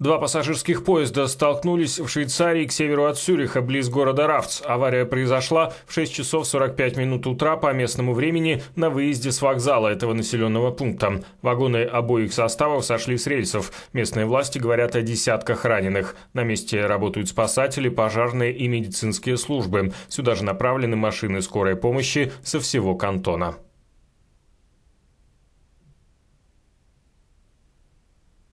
Два пассажирских поезда столкнулись в Швейцарии к северу от Цюриха, близ города Рафц. Авария произошла в 6 часов 45 минут утра по местному времени на выезде с вокзала этого населенного пункта. Вагоны обоих составов сошли с рельсов. Местные власти говорят о десятках раненых. На месте работают спасатели, пожарные и медицинские службы. Сюда же направлены машины скорой помощи со всего кантона.